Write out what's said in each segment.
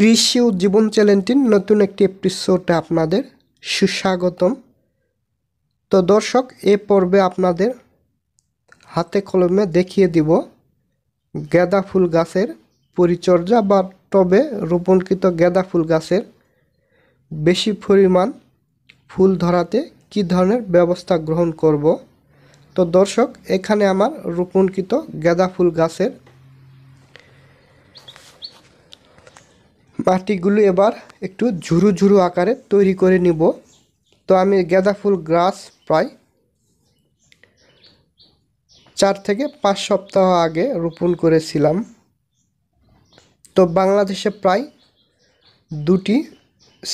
কৃষি উজ্জীবন চ্যানেলটির নতুন একটি এপিসোডে আপনাদের সুস্বাগতম তো দর্শক এ পর্বে আপনাদের হাতে কলমে দেখিয়ে দিব গাঁদা ফুল গাছের পরিচর্যা বা টবে রোপণকৃত গাঁদা ফুল গাছের বেশি পরিমাণ ফুল ধরাতে কি ধরনের ব্যবস্থা গ্রহণ করব তো দর্শক এখানে আমার রোপণকৃত গাঁদা ফুল গাছের মাটিগুলো এবার একটু ঝুরু ঝুরু আকারে তৈরি করে নিব তো আমি গাঁদা ফুল গাছ প্রায় চার থেকে পাঁচ সপ্তাহ আগে রোপণ করেছিলাম তো বাংলাদেশে প্রায় দুটি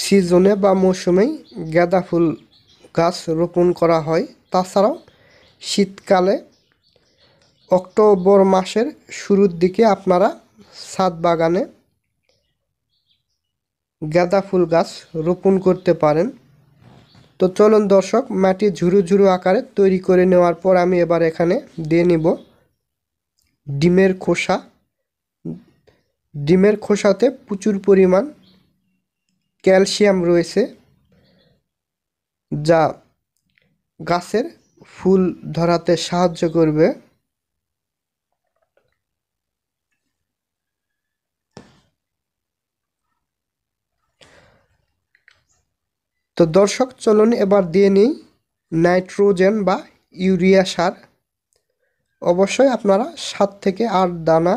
সিজনে বা মৌসুমেই গাঁদা ফুল গাছ রোপণ করা হয় তাছাড়াও শীতকালে অক্টোবর মাসের শুরুর দিকে আপনারা সাত বাগানে গাঁদা ফুল গাছ রোপণ করতে পারেন তো চলুন দর্শক মাটি ঝুরু ঝুরু আকারে তৈরি করে নেওয়ার পর আমি এবার এখানে দিয়ে নিব ডিমের খোসা ডিমের খোসাতে প্রচুর পরিমাণ ক্যালসিয়াম রয়েছে যা গাছের ফুল ধরাতে সাহায্য করবে তো দর্শক চলুন এবার দিয়ে নিই নাইট্রোজেন বা ইউরিয়া সার অবশ্যই আপনারা সাত থেকে আট দানা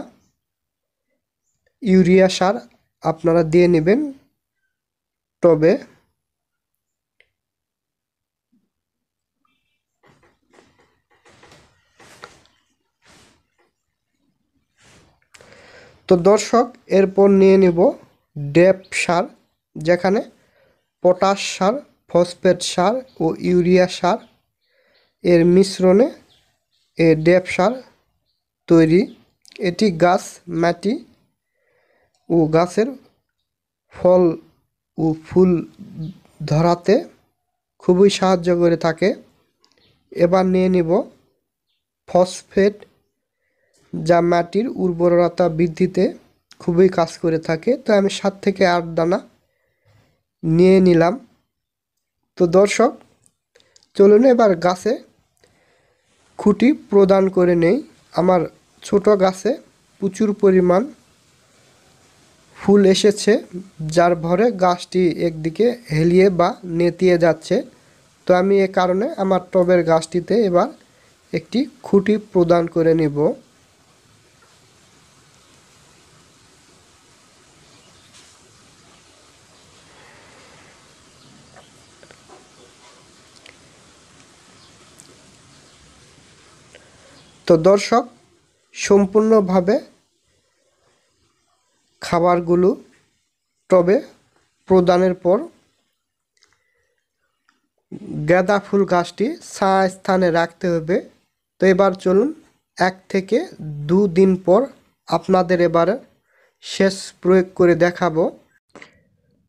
ইউরিয়া সার আপনারা দিয়ে নেবেন টবে তো দর্শক এরপর নিয়ে নেব ডেপ সার যেখানে পটাশ সার ফসফেট সার ও ইউরিয়া সার এর মিশ্রণে এ ডেপ সার তৈরি এটি গাছ মাটি ও গাছের ফল ও ফুল ধরাতে খুবই সাহায্য করে থাকে এবার নিয়ে নিব ফসফেট যা মাটির উর্বরতা বৃদ্ধিতে খুবই কাজ করে থাকে তো আমি সাত থেকে আট দানা নিয়ে নিলাম তো দর্শক চলুন এবার গাছে খুঁটি প্রদান করে নেই আমার ছোট গাছে প্রচুর পরিমাণ ফুল এসেছে যার ভরে গাছটি একদিকে হেলিয়ে বা নেতিয়ে যাচ্ছে তো আমি এ কারণে আমার টবের গাছটিতে এবার একটি খুঁটি প্রদান করে নেব তো দর্শক সম্পূর্ণভাবে খাবারগুলো টবে প্রদানের পর গাঁদা ফুল গাছটি ছায়া স্থানে রাখতে হবে তো এবার চলুন এক থেকে দুদিন পর আপনাদের এবার শেষ প্রয়োগ করে দেখাবো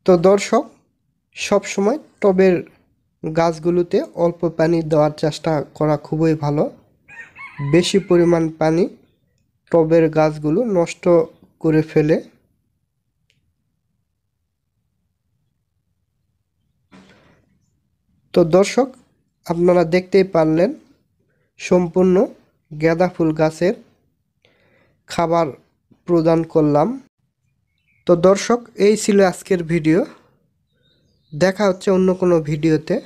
তো দর্শক সব সময় টবের গাছগুলোতে অল্প পানি দেওয়ার চেষ্টা করা খুবই ভালো বেশি পরিমাণ পানি টবের গাছগুলো নষ্ট করে ফেলে তো দর্শক আপনারা দেখতেই পারলেন সম্পূর্ণ গাঁদা ফুল গাছের খাবার প্রদান করলাম তো দর্শক এই ছিল আজকের ভিডিও দেখা হচ্ছে অন্য কোনো ভিডিওতে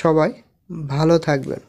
সবাই ভালো থাকবেন